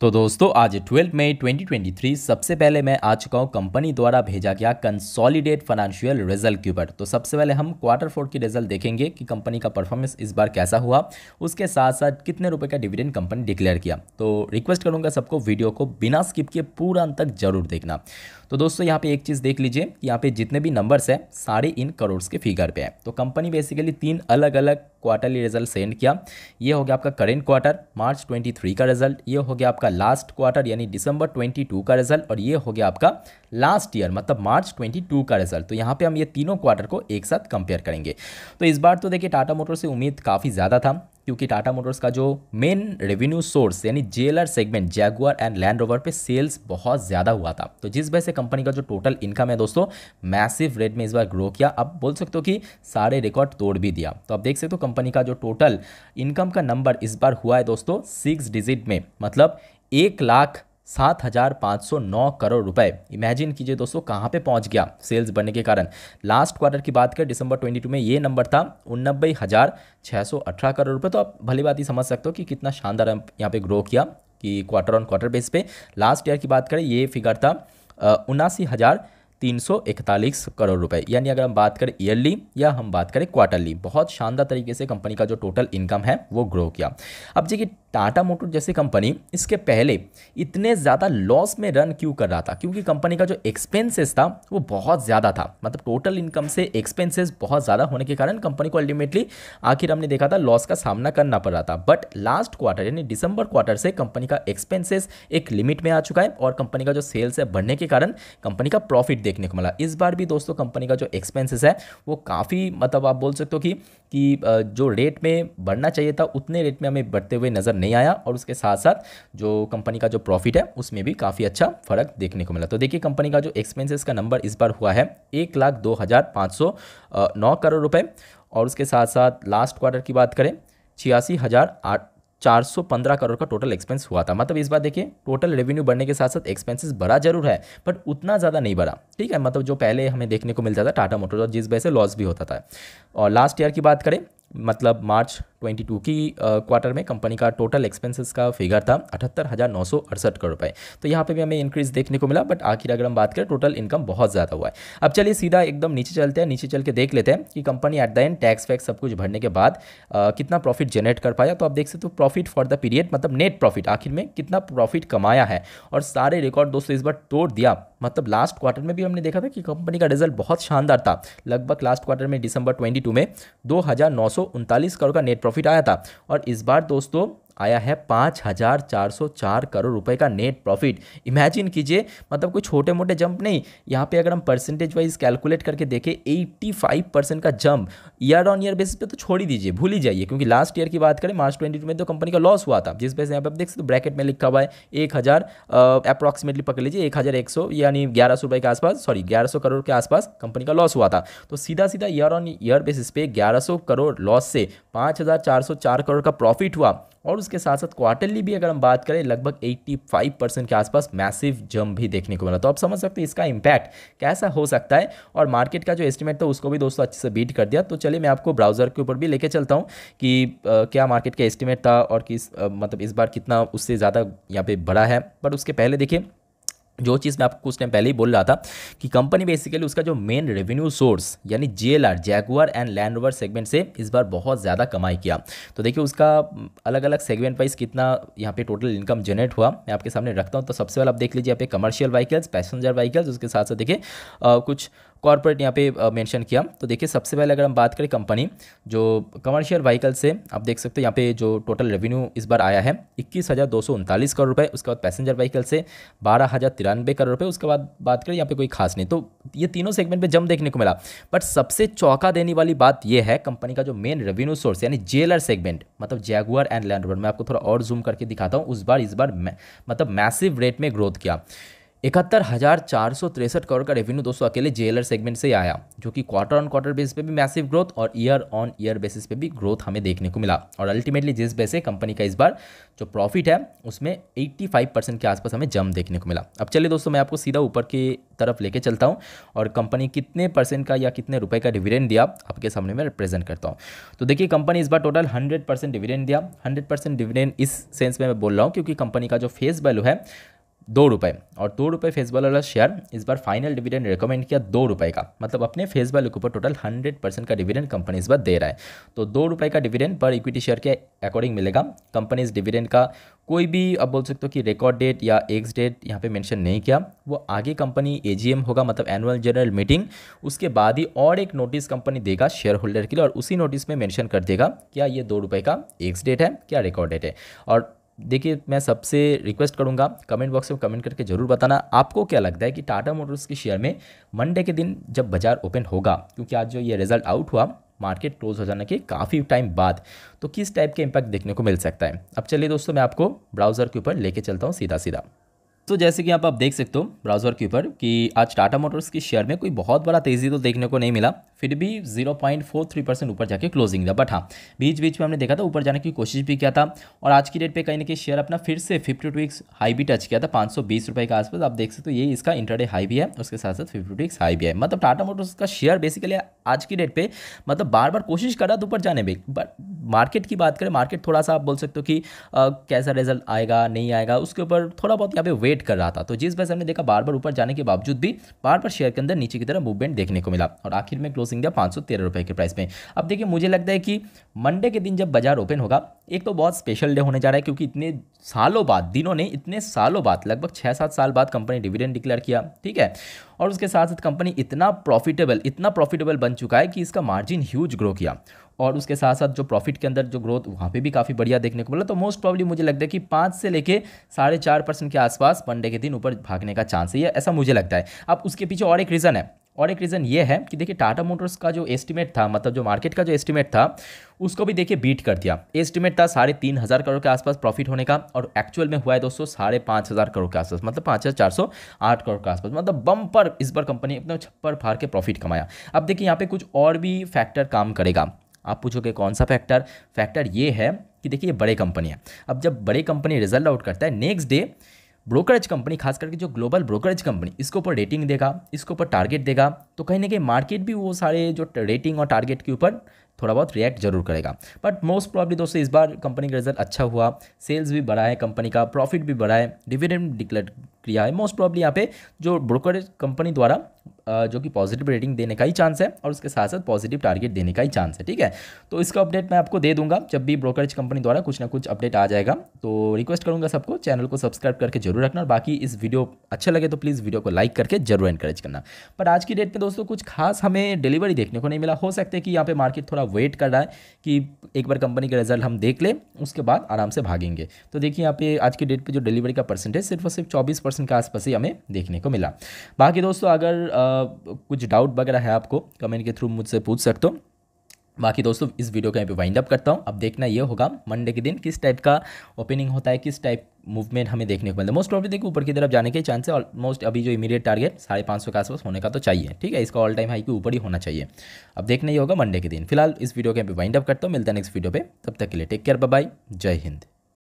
तो दोस्तों आज 12 मई 2023 सबसे पहले मैं आ चुका हूँ कंपनी द्वारा भेजा गया कंसोलिडेट फाइनेंशियल रिजल्ट के ऊपर तो सबसे पहले हम क्वार्टर फोर की रिजल्ट देखेंगे कि कंपनी का परफॉर्मेंस इस बार कैसा हुआ उसके साथ साथ कितने रुपए का डिविडेंड कंपनी डिक्लेयर किया तो रिक्वेस्ट करूँगा सबको वीडियो को बिना स्किप किए पूरा अंत तक जरूर देखना तो दोस्तों यहाँ पे एक चीज़ देख लीजिए यहाँ पे जितने भी नंबर्स हैं सारे इन करोड़ के फिगर पे है तो कंपनी बेसिकली तीन अलग अलग क्वार्टरली रिजल्ट सेंड किया ये हो गया आपका करेंट क्वार्टर मार्च 23 का रिजल्ट ये हो गया आपका आपका लास्ट क्वार्टर यानी दिसंबर 22 का रिजल्ट और ये हो गया आपका लास्ट ईयर मतलब मार्च 22 का रिजल्ट तो यहाँ पे हम ये तीनों क्वार्टर को एक साथ कंपेयर करेंगे तो इस बार तो देखिए टाटा मोटर से उम्मीद काफ़ी ज़्यादा था क्योंकि टाटा मोटर्स का जो मेन रेवेन्यू सोर्स यानी JLR segment Jaguar and Land Rover पे सेल्स बहुत ज़्यादा हुआ था तो जिस वजह से कंपनी का जो टोटल इनकम है दोस्तों मैसिव रेट में इस बार ग्रो किया अब बोल सकते हो कि सारे रिकॉर्ड तोड़ भी दिया तो आप देख सकते हो कंपनी का जो टोटल इनकम का नंबर इस बार हुआ है दोस्तों सिक्स डिजिट में मतलब एक लाख सात हज़ार पाँच सौ नौ करोड़ रुपए इमेजिन कीजिए दोस्तों कहाँ पे पहुँच गया सेल्स बढ़ने के कारण लास्ट क्वार्टर की बात करें दिसंबर 22 में ये नंबर था उन्नबे हज़ार छः सौ अठारह करोड़ रुपए तो आप भली बात ही समझ सकते हो कि कितना शानदार यहाँ पे ग्रो किया कि क्वार्टर ऑन क्वार्टर बेस पे लास्ट ईयर की बात करें ये फिगर था उनासी हज़ार तीन सौ इकतालीस करोड़ रुपए यानी अगर हम बात करें ईयरली या हम बात करें क्वार्टरली बहुत शानदार तरीके से कंपनी का जो टोटल इनकम है वो ग्रो किया अब देखिए टाटा मोटर जैसी कंपनी इसके पहले इतने ज़्यादा लॉस में रन क्यों कर रहा था क्योंकि कंपनी का जो एक्सपेंसेस था वो बहुत ज़्यादा था मतलब टोटल इनकम से एक्सपेंसेस बहुत ज़्यादा होने के कारण कंपनी को अल्टीमेटली आखिर हमने देखा था लॉस का सामना करना पड़ रहा था बट लास्ट क्वार्टर यानी दिसंबर क्वार्टर से कंपनी का एक्सपेंसेस एक लिमिट में आ चुका है और कंपनी का जो सेल्स है बढ़ने के कारण कंपनी का प्रॉफिट देखने को मिला इस बार भी दोस्तों कंपनी का जो एक्सपेंसेस है वो काफ़ी मतलब आप बोल सकते हो कि जो रेट में बढ़ना चाहिए था उतने रेट में हमें बढ़ते हुए नज़र नहीं आया और उसके साथ साथ जो कंपनी का जो प्रॉफिट है उसमें भी काफ़ी अच्छा फर्क देखने को मिला तो देखिए कंपनी का जो एक्सपेंसेस का नंबर इस बार हुआ है एक लाख दो हज़ार पाँच सौ नौ करोड़ रुपए और उसके साथ साथ लास्ट क्वार्टर की बात करें छियासी हज़ार आठ चार सौ पंद्रह करोड़ का टोटल एक्सपेंस हुआ था मतलब इस बार देखिए टोटल रेवेन्यू बढ़ने के साथ साथ एक्सपेंसेस बढ़ा जरूर है बट उतना ज़्यादा नहीं बढ़ा ठीक है मतलब जो पहले हमें देखने को मिलता था टाटा मोटर्स और जिस वजह से लॉस भी होता था और लास्ट ईयर की बात करें मतलब मार्च 22 की क्वार्टर में कंपनी का टोटल एक्सपेंसेस का फिगर था अठहत्तर हज़ार नौ सौ अड़सठ करोड़ रुपए तो यहाँ पे भी हमें इंक्रीज देखने को मिला बट आखिर अगर हम बात करें टोटल इनकम बहुत ज़्यादा हुआ है अब चलिए सीधा एकदम नीचे चलते हैं नीचे चल के देख लेते हैं कि company at the end tax वैक्स सब कुछ भरने के बाद आ, कितना प्रॉफिट जनरेट कर पाया तो आप देख सकते हो प्रॉफिट फॉर द पीरियड मतलब नेट प्रॉफिट आखिर में कितना प्रॉफिट कमाया है और सारे रिकॉर्ड दोस्तों इस बार तोड़ दिया मतलब लास्ट क्वार्टर में भी हमने देखा था कि कंपनी का रिजल्ट बहुत शानदार था लगभग लास्ट क्वार्टर में दिसंबर ट्वेंटी में दो हज़ार नौ सौ करोड़ का नेट प्रॉफिट आया था और इस बार दोस्तों आया है पाँच हज़ार चार सौ चार करोड़ रुपए का नेट प्रॉफिट इमेजिन कीजिए मतलब कोई छोटे मोटे जंप नहीं यहाँ पे अगर हम परसेंटेज वाइज कैलकुलेट करके देखें एट्टी फाइव परसेंट का jump year on year basis पे तो छोड़ ही दीजिए भूल ही जाइए क्योंकि लास्ट ईयर की बात करें मार्च ट्वेंटी में तो कंपनी का लॉस हुआ था जिस वजह से यहाँ पर आप देख सकते ब्रैकेट में लिखा हुआ है एक हज़ार अप्रॉक्सीमेटली पकड़ लीजिए एक हज़ार एक सौ यानी ग्यारह सौ के आसपास सॉरी ग्यारह सौ करोड़ के आसपास कंपनी का लॉस हुआ था तो सीधा सीधा ईयर ऑन ईयर बेसिस पे ग्यारह सौ करोड़ लॉस से पाँच हज़ार चार सौ चार करोड़ का प्रॉफिट हुआ और उस के साथ साथ क्वार्टरली भी अगर हम बात करें लगभग 85 परसेंट के आसपास मैसिव जंप भी देखने को मिला तो आप समझ सकते हैं इसका इम्पैक्ट कैसा हो सकता है और मार्केट का जो एस्टिमेट था उसको भी दोस्तों अच्छे से बीट कर दिया तो चलिए मैं आपको ब्राउज़र के ऊपर भी लेके चलता हूँ कि आ, क्या मार्केट का एस्टिमेट था और किस आ, मतलब इस बार कितना उससे ज़्यादा यहाँ पर बड़ा है बट उसके पहले देखिए जो चीज़ मैं आपको कुछ टाइम पहले ही बोल रहा था कि कंपनी बेसिकली उसका जो मेन रेवेन्यू सोर्स यानी J L R Jaguar and Land Rover segment से इस बार बहुत ज़्यादा कमाई किया तो देखिए उसका अलग अलग सेगमेंट वाइज कितना यहाँ पे टोटल इनकम जनरेट हुआ मैं आपके सामने रखता हूँ तो सबसे पहले आप देख लीजिए यहाँ पे कमर्शियल व्हीकल्स पैसेंजर व्हीकल्स उसके साथ साथ देखिए कुछ कॉरपोरेट यहाँ पे मेंशन किया तो देखिए सबसे पहले अगर हम बात करें कंपनी जो कमर्शियल व्हीकल से आप देख सकते हो यहाँ पे जो टोटल रेवेन्यू इस बार आया है इक्कीस हज़ार दो सौ उनतालीस करोड़ रुपए उसके बाद पैसेंजर व्हीकल से बारह हज़ार तिरानवे करोड़ रुपये उसके बाद बात करें यहाँ पे कोई खास नहीं तो ये तीनों सेगमेंट पर जम देखने को मिला बट सबसे चौका देने वाली बात यह है कंपनी का जो मेन रेवेन्यू सोर्स यानी जेलर सेगमेंट मतलब जैगुआर एंड लैंड मैं आपको थोड़ा और जूम करके दिखाता हूँ उस बार इस बार मतलब मैसिव रेट में ग्रोथ किया इकहत्तर हज़ार चार सौ तिरसठ करोड़ का रेवेन्यू दोस्तों अकेले जेएलआर सेगमेंट से आया जो कि क्वार्टर ऑन क्वार्टर बेसिस पे भी मैसिव ग्रोथ और ईयर ऑन ईयर बेसिस पे भी ग्रोथ हमें देखने को मिला और अल्टीमेटली जिस वैसे से कंपनी का इस बार जो प्रॉफिट है उसमें 85 परसेंट के आसपास हमें जम देखने को मिला अब चलिए दोस्तों मैं आपको सीधा ऊपर की तरफ लेके चलता हूँ और कंपनी कितने परसेंट का या कितने रुपये का डिविडेंड दिया आपके सामने मैं रिप्रेजेंट करता हूँ तो देखिए कंपनी इस बार टोटल हंड्रेड परसेंट डिविडेंड दिया हंड्रेड परसेंट डिविडेंड इस सेंस में मैं बोल रहा हूँ क्योंकि कंपनी का जो फेस वैल्यू है दो रुपये और दो रुपये फेस वैल्यू वाला शेयर इस बार फाइनल डिविडेंड रिकमेंड किया दो रुपये का मतलब अपने फेस वैल्यू के ऊपर टोटल हंड्रेड परसेंट का डिविडेंड कंपनी इस बार दे रहा है तो दो रुपये का डिविडेंड पर इक्विटी शेयर के अकॉर्डिंग मिलेगा कंपनी इस डिविडेंड का कोई भी आप बोल सकते हो कि रिकॉर्ड डेट या एक्स डेट यहाँ पे मेंशन नहीं किया वो आगे कंपनी एजीएम होगा मतलब एनुअल जनरल मीटिंग उसके बाद ही और एक नोटिस कंपनी देगा शेयर होल्डर के लिए और उसी नोटिस में मेंशन कर देगा क्या ये दो रुपये का एक्स डेट है क्या रिकॉर्ड डेट है और देखिए मैं सबसे रिक्वेस्ट करूंगा कमेंट बॉक्स में कमेंट करके ज़रूर बताना आपको क्या लगता है कि टाटा मोटर्स के शेयर में मंडे के दिन जब बाज़ार ओपन होगा क्योंकि आज जो ये रिजल्ट आउट हुआ मार्केट क्लोज हो जाने के काफ़ी टाइम बाद तो किस टाइप के इम्पैक्ट देखने को मिल सकता है अब चलिए दोस्तों मैं आपको ब्राउज़र के ऊपर लेके चलता हूँ सीधा सीधा तो जैसे कि आप आप देख सकते हो ब्राउज़र के ऊपर कि आज टाटा मोटर्स के शेयर में कोई बहुत बड़ा तेज़ी तो देखने को नहीं मिला फिर भी 0.43 परसेंट ऊपर जाके क्लोजिंग था बट हाँ बीच बीच में हमने देखा था ऊपर जाने की कोशिश भी किया था और आज की डेट पे कहीं ना कहीं शेयर अपना फिर से फिफ्टी टू वीक्स हाई भी टच किया था पाँच के आसपास आप देख सकते हो ये इसका इंटरडे हाई भी है उसके साथ साथ फिफ्टी टू हाई भी है मतलब टाटा मोटर्स का शेयर बेसिकली आज की डेट पर मतलब बार बार कोशिश कर रहा था ऊपर जाने में बट मार्केट की बात करें मार्केट थोड़ा सा आप बोल सकते हो कि कैसा रिजल्ट आएगा नहीं आएगा उसके ऊपर थोड़ा बहुत यहाँ पे वेट ट्रेड कर रहा था तो जिस वजह हमने देखा बार बार ऊपर जाने के बावजूद भी बार बार शेयर के अंदर नीचे की तरफ मूवमेंट देखने को मिला और आखिर में क्लोजिंग दिया पाँच के प्राइस में अब देखिए मुझे लगता है कि मंडे के दिन जब बाजार ओपन होगा एक तो बहुत स्पेशल डे होने जा रहा है क्योंकि इतने सालों बाद दिनों ने इतने सालों बाद लगभग छः सात साल बाद कंपनी डिविडेंड डिक्लेयर किया ठीक है और उसके साथ साथ कंपनी इतना प्रॉफिटेबल इतना प्रॉफिटेबल बन चुका है कि इसका मार्जिन ह्यूज ग्रो किया और उसके साथ साथ जो प्रॉफिट के अंदर जो ग्रोथ वहाँ पे भी काफ़ी बढ़िया देखने को मिला तो मोस्ट प्रॉब्ली मुझे लगता है कि पाँच से लेके साढ़े चार परसेंट के आसपास पंडे के दिन ऊपर भागने का चांस है ऐसा मुझे लगता है अब उसके पीछे और एक रीज़न है और एक रीज़न ये है कि देखिए टाटा मोटर्स का जो एस्टीमेट था मतलब जो मार्केट का जो एस्टीमेट था उसको भी देखिए बीट कर दिया एस्टीमेट था साढ़े तीन हज़ार करोड़ के आसपास प्रॉफिट होने का और एक्चुअल में हुआ है दोस्तों साढ़े पाँच हज़ार करोड़ के आसपास मतलब पाँच हज़ार चार सौ आठ करोड़ के आसपास मतलब बम पर इस बार कंपनी अपने छप्पर फाड़ के प्रॉफिट कमाया अब देखिए यहाँ पर कुछ और भी फैक्टर काम करेगा आप पूछोगे कौन सा फैक्टर फैक्टर ये है कि देखिए ये बड़े कंपनी है अब जब बड़े कंपनी रिजल्ट आउट करता है नेक्स्ट डे ब्रोकरेज कंपनी खास करके जो ग्लोबल ब्रोकरेज कंपनी इसके ऊपर रेटिंग देगा इसके ऊपर टारगेट देगा तो कहीं ना कहीं मार्केट भी वो सारे जो रेटिंग और टारगेट के ऊपर थोड़ा बहुत रिएक्ट जरूर करेगा बट मोस्ट प्रॉब्ली दोस्तों इस बार कंपनी का रिजल्ट अच्छा हुआ सेल्स भी बढ़ा है कंपनी का प्रॉफिट भी बढ़ा है डिविडेंड डिक्लेयर किया है मोस्ट प्रॉब्ली यहाँ पे जो ब्रोकरेज कंपनी द्वारा जो कि पॉजिटिव रेटिंग देने का ही चांस है और उसके साथ साथ पॉजिटिव टारगेट देने का ही चांस है ठीक है तो इसका अपडेट मैं आपको दे दूंगा जब भी ब्रोकरेज कंपनी द्वारा कुछ ना कुछ अपडेट आ जाएगा तो रिक्वेस्ट करूंगा सबको चैनल को सब्सक्राइब करके जरूर रखना और बाकी इस वीडियो अच्छा लगे तो प्लीज़ वीडियो को लाइक करके जरूर इंकरेज करना पर आज की डेट में दोस्तों कुछ खास हमें डिलीवरी देखने को नहीं मिला हो सकता है कि यहाँ पर मार्केट थोड़ा वेट कर रहा है कि एक बार कंपनी का रिजल्ट हम देख लें उसके बाद आराम से भागेंगे तो देखिए यहाँ पे आज की डेट पर जो डिलीवरी का परसेंटेज सिर्फ और सिर्फ चौबीस परसेंट के आसपास ही हमें देखने को मिला बाकी दोस्तों अगर कुछ डाउट वगैरह है आपको कमेंट के थ्रू मुझसे पूछ सकते हो बाकी दोस्तों इस वीडियो का यहाँ पे वाइंड अप करता हूँ अब देखना ये होगा मंडे के दिन किस टाइप का ओपनिंग होता है किस टाइप मूवमेंट हमें देखने को मिलता है मोस्ट ऑफ देखिए ऊपर की तरफ जाने के चांस है ऑलमोस्ट अभी जो इमीडिएट टारगेट साढ़े पाँच सौ के आसपास होने का तो चाहिए ठीक है इसका ऑल टाइम हाई के ऊपर ही होना चाहिए अब देखना ही होगा मंडे के दिन फिलहाल इस वीडियो के यहाँ पे वाइंड अप करता हूँ मिलता है नेक्स्ट वीडियो पर तब तक के लिए टेक केयर बाय जय हिंद